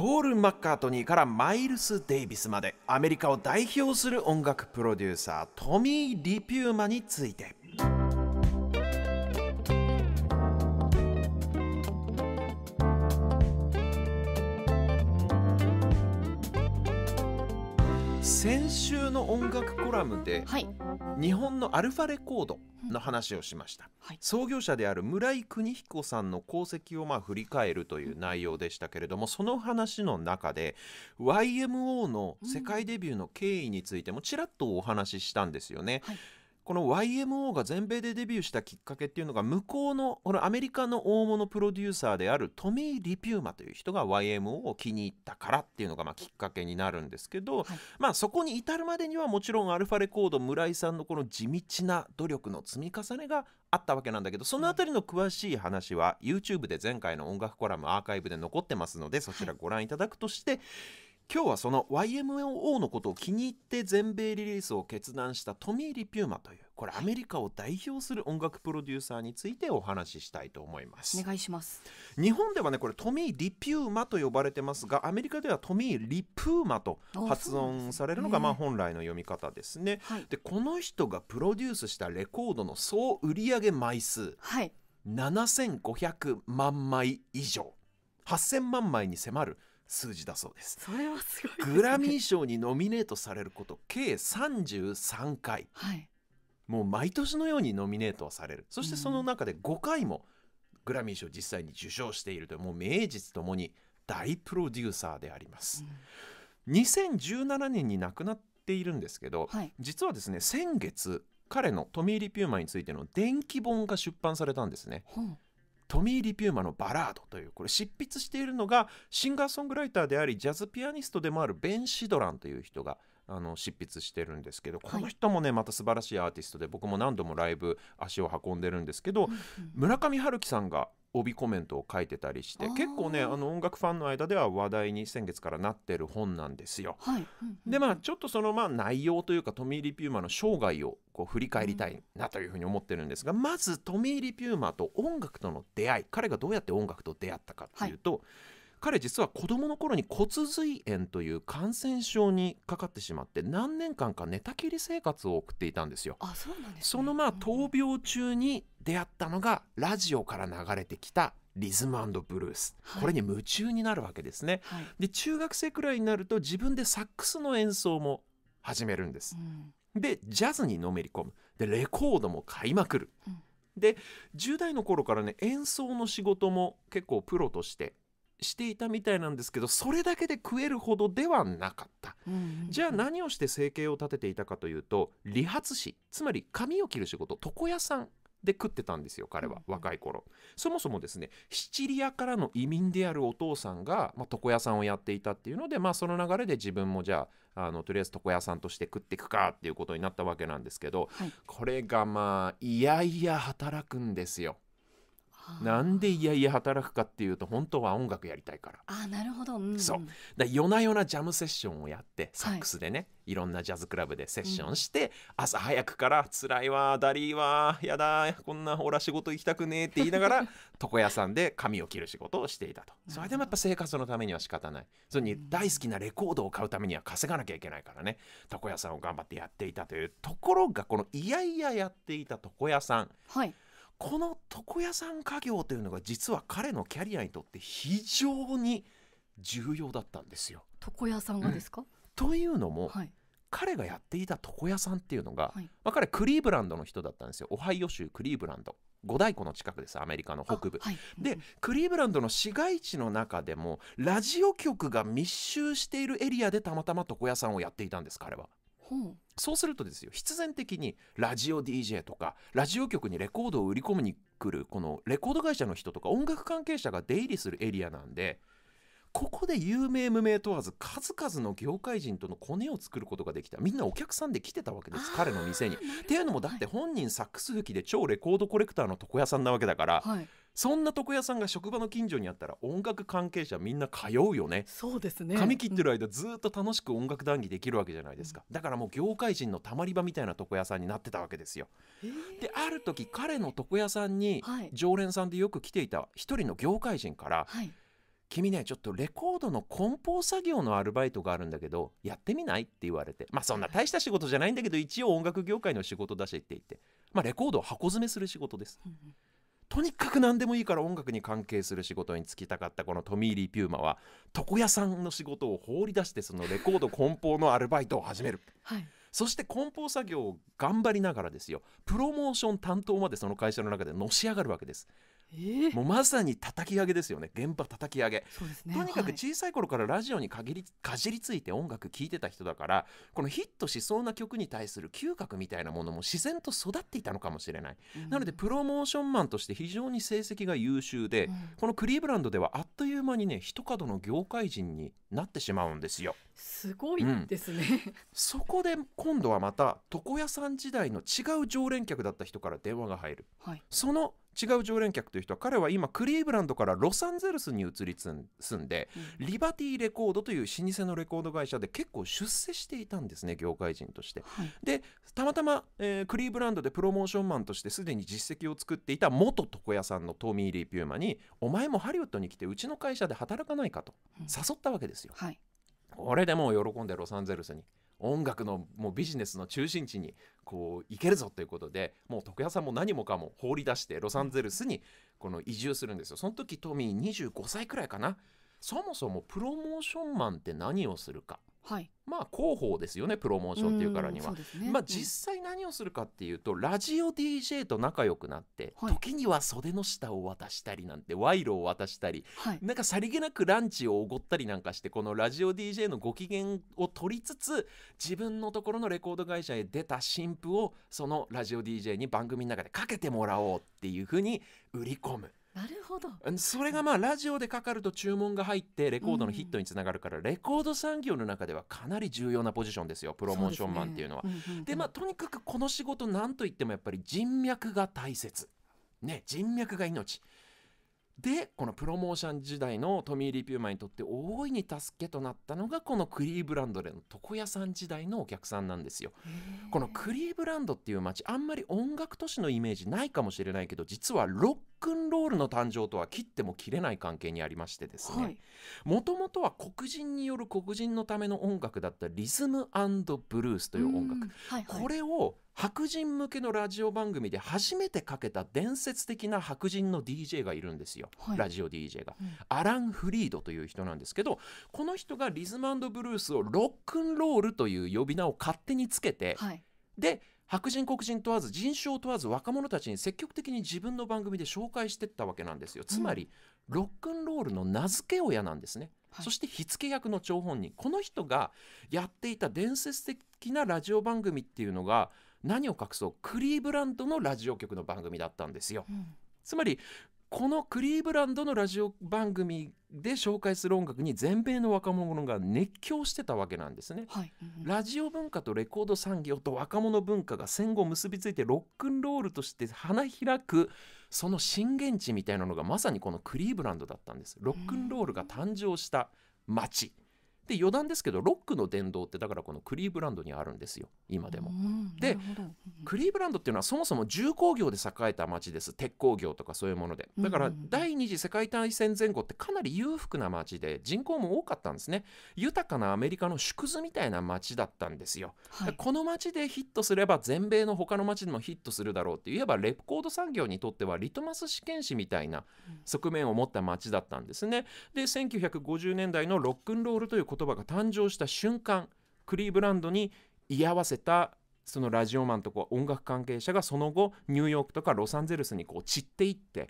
ポール・マッカートニーからマイルス・デイビスまでアメリカを代表する音楽プロデューサートミー・リピューマについて先週の音楽コラムで、はい、日本のアルファレコードの話をしました、はい、創業者である村井邦彦さんの功績をまあ振り返るという内容でしたけれども、その話の中で YMO の世界デビューの経緯についてもちらっとお話ししたんですよね。はいこの YMO が全米でデビューしたきっかけっていうのが向こうのこのアメリカの大物プロデューサーであるトミー・リピューマという人が YMO を気に入ったからっていうのがまきっかけになるんですけど、はい、まあそこに至るまでにはもちろんアルファレコード村井さんのこの地道な努力の積み重ねがあったわけなんだけどその辺りの詳しい話は YouTube で前回の音楽コラムアーカイブで残ってますのでそちらご覧いただくとして、はい今日はその YMO のことを気に入って全米リリースを決断したトミー・リピューマというこれアメリカを代表する音楽プロデューサーについてお話ししたいと思いますお願いします日本ではねこれトミー・リピューマと呼ばれてますがアメリカではトミー・リプーマと発音されるのがまあ本来の読み方ですね、はい、でこの人がプロデュースしたレコードの総売上枚数、はい、7500万枚以上8000万枚に迫る数字だそうですそれはすごい、ね、グラミー賞にノミネートされること計33回、はい、もう毎年のようにノミネートはされるそしてその中で5回もグラミー賞実際に受賞しているというもう名実ともに大プロデューサーであります、二千2017年に亡くなっているんですけど、はい、実はですね先月彼のトミー・リピューマンについての電気本が出版されたんですね。うんトミー・リピューマのバラードという、これ執筆しているのが、シンガーソングライターであり、ジャズピアニストでもあるベン・シドランという人が、あの執筆してるんですけどこの人もねまた素晴らしいアーティストで僕も何度もライブ足を運んでるんですけど村上春樹さんが帯コメントを書いてたりして結構ねあの音楽ファンの間では話題に先月からなってる本なんですよ。はいでまあちょっとそのまあ内容というかトミー・リピューマの生涯をこう振り返りたいなというふうに思ってるんですが、うん、まずトミー・リピューマと音楽との出会い彼がどうやって音楽と出会ったかっていうと、はい彼実は子供の頃に骨髄炎という感染症にかかってしまって何年間か寝たきり生活を送っていたんですよ。あそうなんです、ね、そのまあ闘病中に出会ったのがラジオから流れてきたリズムブルース、はい、これに夢中になるわけですね、はい、で中学生くらいになると自分でサックスの演奏も始めるんです、うん、でジャズにのめり込むでレコードも買いまくる、うん、で10代の頃からね演奏の仕事も結構プロとしてしていたみたいなんですけどそれだけで食えるほどではなかった、じゃあ何をして生計を立てていたかというと理髪師つまり髪を切る仕事床屋さんで食ってたんですよ彼は、若い頃そもそもですねシチリアからの移民であるお父さんが、まあ、床屋さんをやっていたっていうので、まあ、その流れで自分もじゃああのとりあえず床屋さんとして食っていくかっていうことになったわけなんですけど、はい、これがまあいやいや働くんですよ。なんでいやいや働くかっていうと本当は音楽やりたいからあなるほど、うん、そうだ夜な夜なジャムセッションをやってサックスでね、はいいろんなジャズクラブでセッションして、うん、朝早くから「辛いわだりーわやだこんなほら仕事行きたくねえ」って言いながら 床屋さんで髪を切る仕事をしていたとそれでもやっぱ生活のためには仕方ないそれに大好きなレコードを買うためには稼がなきゃいけないからね床屋さんを頑張ってやっていたというところがこのいやいややっていた床屋さん、はいこの床屋さん家業というのが実は彼のキャリアにとって非常に重要だったんですよ。床屋さんがですか、うん、というのも、はい、彼がやっていた床屋さんっていうのが、はい、まあ、彼クリーブランドの人だったんですよオハイオ州クリーブランド。五大湖の近くですアメリカの北部、はい、でクリーブランドの市街地の中でもラジオ局が密集しているエリアでたまたま床屋さんをやっていたんです彼は。そうするとですよ必然的にラジオ DJ とかラジオ局にレコードを売り込みに来るこのレコード会社の人とか音楽関係者が出入りするエリアなんでここで有名無名問わず数々の業界人とのコネを作ることができたみんなお客さんで来てたわけです彼の店に。っていうのもだって本人サックス吹きで超レコードコレクターの床屋さんなわけだから。はいそんな床屋さんが職場の近所にあったら音楽関係者みんな通うよねそうですね髪切ってる間ずっと楽しく音楽談義できるわけじゃないですか、うん、だからもう業界人のたまり場みたいな床屋さんになってたわけですよ、えー、である時彼の床屋さんに常連さんでよく来ていた一人の業界人から「はい君ねちょっとレコードの梱包作業のアルバイトがあるんだけどやってみないって言われてまあそんな大した仕事じゃないんだけど一応音楽業界の仕事だしって言ってまあレコードを箱詰めする仕事です。うんとにかく何でもいいから音楽に関係する仕事に就きたかったこのトミー・リー・ピューマは床屋さんの仕事を放り出してそのレコード梱包のアルバイトを始める。はいそして梱包作業を頑張りながらですよプロモーション担当までその会社の中でのし上がるわけですえー、もうまさに叩き上げですよね現場叩き上げ、ね、とにかく小さい頃からラジオにかりかじりついて音楽聴いてた人だからこのヒットしそうな曲に対する嗅覚みたいなものも自然と育っていたのかもしれない、うん、なのでプロモーションマンとして非常に成績が優秀で、うん、このクリーブランドではあっという間にね一角の業界人になってしまうんですよ。すごいですね、うん、そこで今度はまた床屋さん時代の違う常連客だった人から電話が入る、はい、その違う常連客という人は彼は今クリーブランドからロサンゼルスに移り住んで、うん、リバティレコードという老舗のレコード会社で結構出世していたんですね業界人として、はい、でたまたま、えー、クリーブランドでプロモーションマンとしてすでに実績を作っていた元床屋さんのトミー・リー・ピューマに「お前もハリウッドに来てうちの会社で働かないかと」誘ったわけですよ。はいこれでもう喜んでロサンゼルスに音楽のもうビジネスの中心地にこう行けるぞということでもう徳屋さんも何もかも放り出してロサンゼルスにこの移住するんですよその時トミー25歳くらいかなそもそもプロモーションマンって何をするかはい、まあ広報ですよねプロモーションっていうからには、ね、まあ、実際何をするかっていうと、うん、ラジオ DJ と仲良くなって、はい、時には袖の下を渡したりなんて賄賂を渡したり、はい、なんかさりげなくランチをおごったりなんかしてこのラジオ DJ のご機嫌を取りつつ自分のところのレコード会社へ出た新婦をそのラジオ DJ に番組の中でかけてもらおうっていうふうに売り込む。なるほどそれがまあラジオでかかると注文が入ってレコードのヒットにつながるから、レコード産業の中ではかなり重要なポジションですよプロモーションマンっていうのは。で、まあとにかくこの仕事なんといってもやっぱり人脈が大切。ね人脈が命。でこのプロモーション時代のトミー・リピューマンにとって大いに助けとなったのがこのクリーブランドでの床屋さん時代のお客さんなんですよ。このクリーブランドっていう街あんまり音楽都市のイメージないかもしれないけど実はロッックンロールの誕生とは切っても切れない関係にありましてですねもともとは黒人による黒人のための音楽だったリズムブルースという音楽、はいはい、これを白人向けのラジオ番組で初めてかけた伝説的な白人の DJ がいるんですよ、はい、ラジオ DJ が、うん、アラン・フリードという人なんですけどこの人がリズムブルースをロックンロールという呼び名を勝手につけて、はい、で白人黒人問わず人種を問わず若者たちに積極的に自分の番組で紹介してったわけなんですよつまり、うん、ロックンロールの名付け親なんですね、はい、そして火付け役の張本人この人がやっていた伝説的なラジオ番組っていうのが何を隠そうクリーブランドのラジオ局の番組だったんですよ、うんつまりこのクリーブランドのラジオ番組で紹介する音楽に全米の若者が熱狂してたわけなんですね、はいうん、ラジオ文化とレコード産業と若者文化が戦後結びついてロックンロールとして花開くその震源地みたいなのがまさにこのクリーブランドだったんですロックンロールが誕生した街、で余談ですけどロックの殿堂ってだからこのクリーブランドにあるんですよ今でも。で、クリーブランドっていうのはそもそも重工業で栄えた町です鉄鋼業とかそういうものでだから第二次世界大戦前後ってかなり裕福な町で人口も多かったんですね豊かなアメリカの縮図みたいな町だったんですよ。はい、この町でヒットすれば全米の他の町でもヒットするだろうっていえばレコード産業にとってはリトマス試験紙みたいな側面を持った町だったんですね。で1950年代のロックンロールという言言葉が誕生した瞬間クリーブランドに居合わせたそのラジオマンとか音楽関係者がその後ニューヨークとかロサンゼルスにこう散っていって、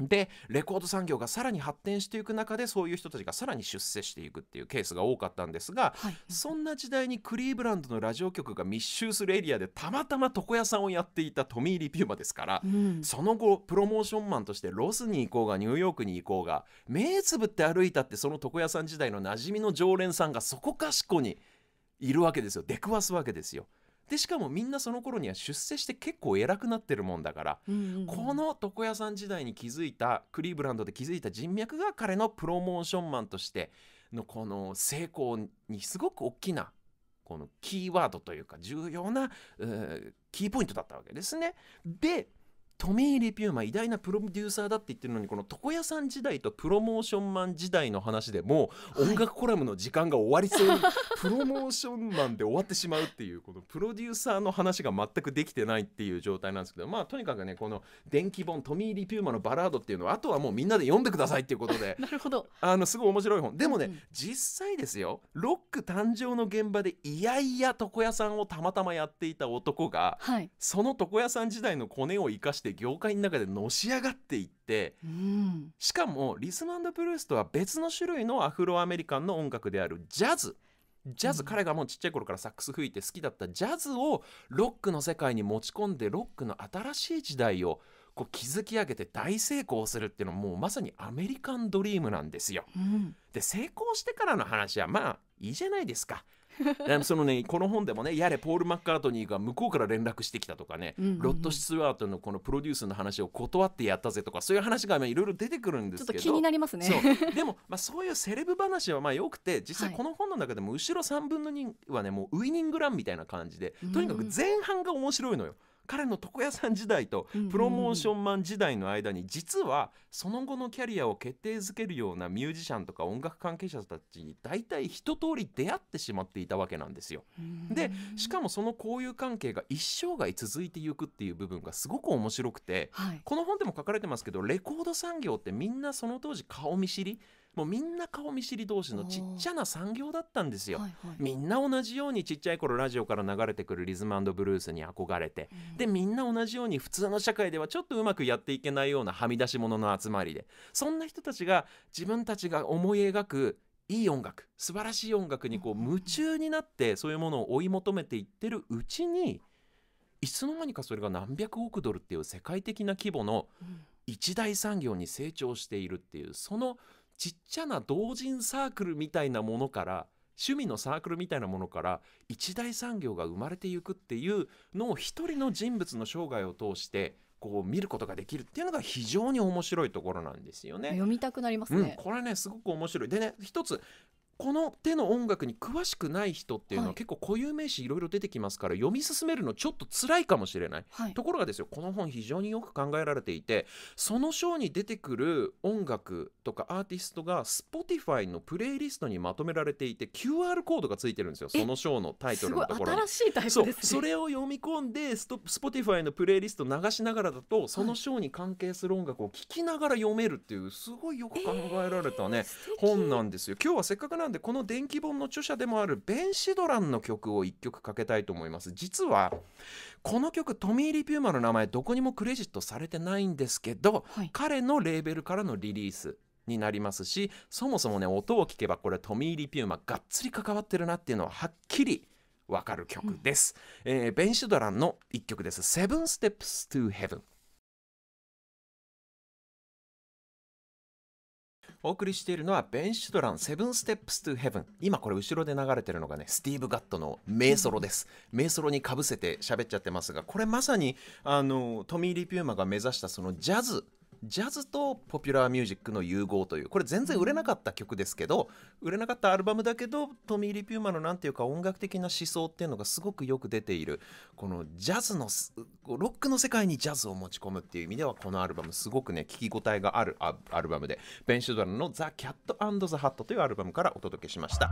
でレコード産業がさらに発展していく中でそういう人たちがさらに出世していくっていうケースが多かったんですが、はい、そんな時代にクリーブランドのラジオ局が密集するエリアでたまたま床屋さんをやっていたトミー・リピューマですから、うん、その後プロモーションマンとしてロスに行こうがニューヨークに行こうが目つぶって歩いたってその床屋さん時代の馴染みの常連さんがそこかしこにいるわけですよ出くわすわけですよ。でしかもみんなその頃には出世して結構偉くなってるもんだから、うんうん、この床屋さん時代に築いたクリーブランドで築いた人脈が彼のプロモーションマンとしてのこの成功にすごく大きなこのキーワードというか重要なキーポイントだったわけですね。でトミー・リピューマ偉大なプロデューサーだって言ってるのにこの床屋さん時代とプロモーションマン時代の話でもう音楽コラムの時間が終わりそうに、はい、プロモーションマンで終わってしまうっていうこのプロデューサーの話が全くできてないっていう状態なんですけどまあとにかくねこの電気本トミー・リピューマのバラードっていうのはあとはもうみんなで読んでくださいっていうことで なるほどあのすごい面白い本でもね、うん、実際ですよロック誕生の現場でいやいや床屋さんをたまたまやっていた男が、はい、その床屋さん時代のコネを生かしてって業界の中でのし上がっていって、うん、しかもリズムブルースとは別の種類のアフロアメリカンの音楽であるジャズ。ジャズ、彼がもうちっちゃい頃からサックス吹いて好きだったジャズをロックの世界に持ち込んでロックの新しい時代をこう築き上げて大成功するっていうのはもうまさにアメリカンドリームなんですよ。うん、で成功してからの話はまあいいじゃないですか。そのねこの本でもねやれポール・マッカートニーが向こうから連絡してきたとかね、うんうんうん、ロッド・スチュワートのこのプロデュースの話を断ってやったぜとかそういう話がいろいろ出てくるんですけど気になりますねでも、まあ、そういうセレブ話はまあよくて実際この本の中でも後ろ3分の2はねもうウイニングランみたいな感じでとにかく前半が面白いのよ。うんうん彼の床屋さん時代とプロモーションマン時代の間に実はその後のキャリアを決定づけるようなミュージシャンとか音楽関係者たちに大体一通り出会ってしまっていたわけなんですよ。でしかもその交友関係が一生涯続いていくっていう部分がすごく面白くて、はい、この本でも書かれてますけどレコード産業ってみんなその当時顔見知りもうみんな顔見知り同士のちっちゃな産業だったんですよ、はいはい、みんな同じようにちっちゃい頃ラジオから流れてくるリズムブルースに憧れて、うん、でみんな同じように普通の社会ではちょっとうまくやっていけないようなはみ出し物の集まりでそんな人たちが自分たちが思い描くいい音楽素晴らしい音楽にこう夢中になってそういうものを追い求めていってるうちにいつの間にかそれが何百億ドルっていう世界的な規模の一大産業に成長しているっていうそのちっちゃな同人サークルみたいなものから趣味のサークルみたいなものから一大産業が生まれていくっていうのを一人の人物の生涯を通してこう見ることができるっていうのが非常に面白いところなんですよね。読みたくなりますね。うん、これねすごく面白い。でね一つこの手の音楽に詳しくない人っていうのは結構固有名詞いろいろ出てきますから読み進めるのちょっと辛いかもしれない、はい、ところがですよこの本非常によく考えられていてその章に出てくる音楽とかアーティストが Spotify のプレイリストにまとめられていて QR コードがついてるんですよその章のタイトルのところ新しいタイプ、ね、それを読み込んで Spotify のプレイリスト流しながらだとその章に関係する音楽を聴きながら読めるっていうすごいよく考えられたね、えー、本なんですよ今日はせっかくななんでこの電気本の著者でもあるベン・シドランの曲を1曲かけたいと思います実はこの曲トミー・リピューマの名前どこにもクレジットされてないんですけど、はい、彼のレーベルからのリリースになりますしそもそもね音を聞けばこれトミー・リピューマがっつり関わってるなっていうのははっきりわかる曲です、うん、えー、ベン・シドランの1曲です「セブン・ステップス・トゥ・ヘブン」お送りしているのはベン・シュドラン「セブン・ステップス・トゥ・ヘブン」今これ後ろで流れてるのがねスティーブ・ガットの名ソロです名ソロにかぶせて喋っちゃってますがこれまさにあのトミー・リピューマが目指したそのジャズジャズとポピュラーミュージックの融合というこれ全然売れなかった曲ですけど売れなかったアルバムだけどトミー・リピューマのんていうか音楽的な思想っていうのがすごくよく出ているこのジャズのロックの世界にジャズを持ち込むっていう意味ではこのアルバムすごくね聴き応えがあるアルバムでベン・シュドラの「ザ・キャット・アンド・ザ・ハット」というアルバムからお届けしました。